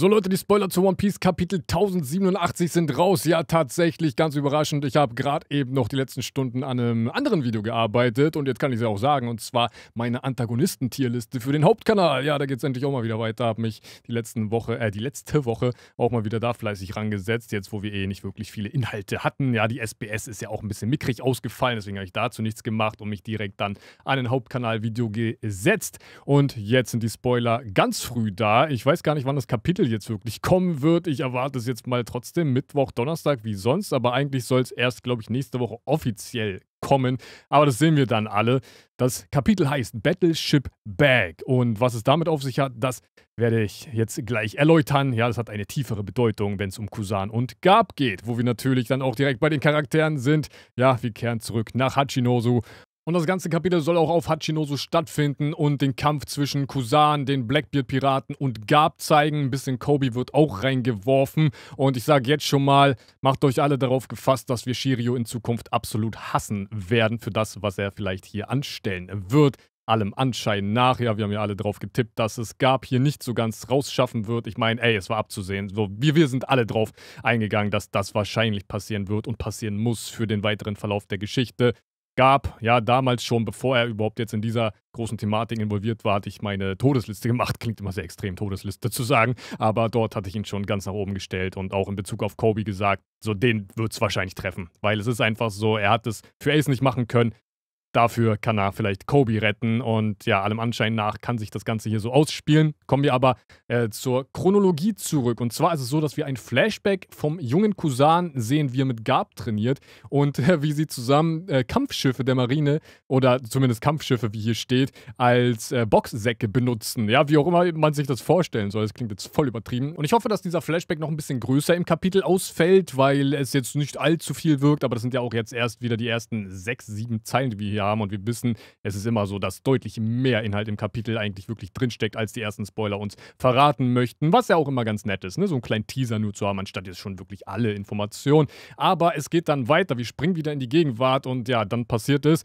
So Leute, die Spoiler zu One Piece Kapitel 1087 sind raus. Ja, tatsächlich, ganz überraschend. Ich habe gerade eben noch die letzten Stunden an einem anderen Video gearbeitet und jetzt kann ich es ja auch sagen, und zwar meine Antagonisten-Tierliste für den Hauptkanal. Ja, da geht es endlich auch mal wieder weiter. Habe mich die letzten Woche, äh, die letzte Woche auch mal wieder da fleißig rangesetzt, jetzt wo wir eh nicht wirklich viele Inhalte hatten. Ja, die SBS ist ja auch ein bisschen mickrig ausgefallen, deswegen habe ich dazu nichts gemacht und mich direkt dann an ein Hauptkanal-Video gesetzt. Und jetzt sind die Spoiler ganz früh da. Ich weiß gar nicht, wann das Kapitel jetzt wirklich kommen wird. Ich erwarte es jetzt mal trotzdem Mittwoch, Donnerstag wie sonst, aber eigentlich soll es erst, glaube ich, nächste Woche offiziell kommen. Aber das sehen wir dann alle. Das Kapitel heißt Battleship Bag. Und was es damit auf sich hat, das werde ich jetzt gleich erläutern. Ja, das hat eine tiefere Bedeutung, wenn es um Kusan und Gab geht, wo wir natürlich dann auch direkt bei den Charakteren sind. Ja, wir kehren zurück nach Hachinosu und das ganze Kapitel soll auch auf Hachinoso stattfinden und den Kampf zwischen Kusan, den Blackbeard-Piraten und Gab zeigen. Ein bisschen Kobe wird auch reingeworfen. Und ich sage jetzt schon mal, macht euch alle darauf gefasst, dass wir Shirio in Zukunft absolut hassen werden für das, was er vielleicht hier anstellen wird allem Anschein nach. Ja, wir haben ja alle drauf getippt, dass es Gab hier nicht so ganz rausschaffen wird. Ich meine, ey, es war abzusehen. So, wir, wir sind alle drauf eingegangen, dass das wahrscheinlich passieren wird und passieren muss für den weiteren Verlauf der Geschichte gab. Ja, damals schon, bevor er überhaupt jetzt in dieser großen Thematik involviert war, hatte ich meine Todesliste gemacht. Klingt immer sehr extrem, Todesliste zu sagen. Aber dort hatte ich ihn schon ganz nach oben gestellt und auch in Bezug auf Kobe gesagt, so den wird es wahrscheinlich treffen. Weil es ist einfach so, er hat es für Ace nicht machen können. Dafür kann er vielleicht Kobe retten und ja, allem Anschein nach kann sich das Ganze hier so ausspielen. Kommen wir aber äh, zur Chronologie zurück. Und zwar ist es so, dass wir ein Flashback vom jungen Kusan sehen, wie er mit Garb trainiert und äh, wie sie zusammen äh, Kampfschiffe der Marine oder zumindest Kampfschiffe, wie hier steht, als äh, Boxsäcke benutzen. Ja, wie auch immer man sich das vorstellen soll. Das klingt jetzt voll übertrieben. Und ich hoffe, dass dieser Flashback noch ein bisschen größer im Kapitel ausfällt, weil es jetzt nicht allzu viel wirkt, aber das sind ja auch jetzt erst wieder die ersten sechs, sieben Zeilen, die wir hier wir haben und wir wissen, es ist immer so, dass deutlich mehr Inhalt im Kapitel eigentlich wirklich drinsteckt, als die ersten Spoiler uns verraten möchten, was ja auch immer ganz nett ist, ne? so einen kleinen Teaser nur zu haben, anstatt jetzt schon wirklich alle Informationen. Aber es geht dann weiter, wir springen wieder in die Gegenwart und ja, dann passiert es,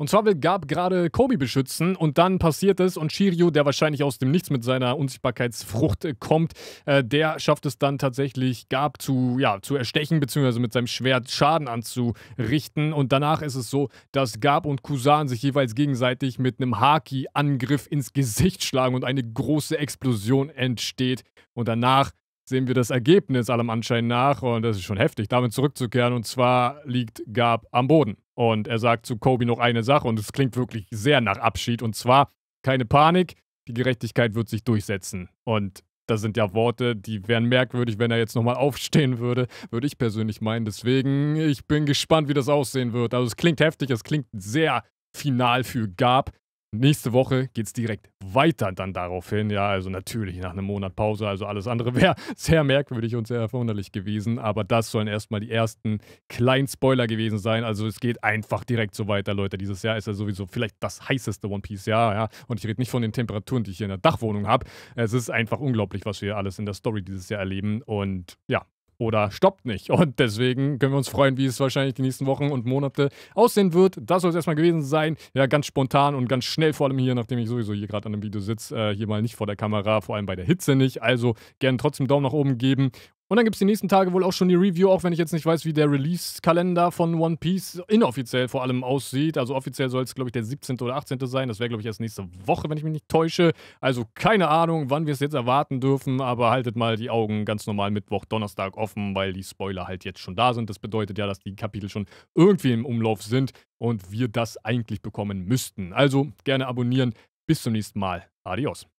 und zwar will gab gerade Kobi beschützen und dann passiert es und Shiryu, der wahrscheinlich aus dem Nichts mit seiner Unsichtbarkeitsfrucht äh, kommt, äh, der schafft es dann tatsächlich Gab zu, ja, zu erstechen bzw. mit seinem Schwert Schaden anzurichten und danach ist es so, dass Gab und Kusan sich jeweils gegenseitig mit einem Haki-Angriff ins Gesicht schlagen und eine große Explosion entsteht und danach sehen wir das Ergebnis allem Anschein nach und das ist schon heftig, damit zurückzukehren und zwar liegt Gab am Boden. Und er sagt zu Kobe noch eine Sache und es klingt wirklich sehr nach Abschied. Und zwar, keine Panik, die Gerechtigkeit wird sich durchsetzen. Und das sind ja Worte, die wären merkwürdig, wenn er jetzt nochmal aufstehen würde, würde ich persönlich meinen. Deswegen, ich bin gespannt, wie das aussehen wird. Also es klingt heftig, es klingt sehr final für Gab. Nächste Woche geht es direkt weiter dann daraufhin. Ja, also natürlich nach einem Monat Pause. Also alles andere wäre sehr merkwürdig und sehr erforderlich gewesen. Aber das sollen erstmal die ersten kleinen Spoiler gewesen sein. Also es geht einfach direkt so weiter, Leute. Dieses Jahr ist ja sowieso vielleicht das heißeste One Piece Jahr. Ja? Und ich rede nicht von den Temperaturen, die ich hier in der Dachwohnung habe. Es ist einfach unglaublich, was wir alles in der Story dieses Jahr erleben. Und ja, oder stoppt nicht. Und deswegen können wir uns freuen, wie es wahrscheinlich die nächsten Wochen und Monate aussehen wird. Das soll es erstmal gewesen sein. Ja, ganz spontan und ganz schnell, vor allem hier, nachdem ich sowieso hier gerade an einem Video sitze, äh, hier mal nicht vor der Kamera, vor allem bei der Hitze nicht. Also gerne trotzdem Daumen nach oben geben und dann gibt es die nächsten Tage wohl auch schon die Review, auch wenn ich jetzt nicht weiß, wie der Release-Kalender von One Piece inoffiziell vor allem aussieht. Also offiziell soll es, glaube ich, der 17. oder 18. sein. Das wäre, glaube ich, erst nächste Woche, wenn ich mich nicht täusche. Also keine Ahnung, wann wir es jetzt erwarten dürfen, aber haltet mal die Augen ganz normal Mittwoch, Donnerstag offen, weil die Spoiler halt jetzt schon da sind. Das bedeutet ja, dass die Kapitel schon irgendwie im Umlauf sind und wir das eigentlich bekommen müssten. Also gerne abonnieren. Bis zum nächsten Mal. Adios.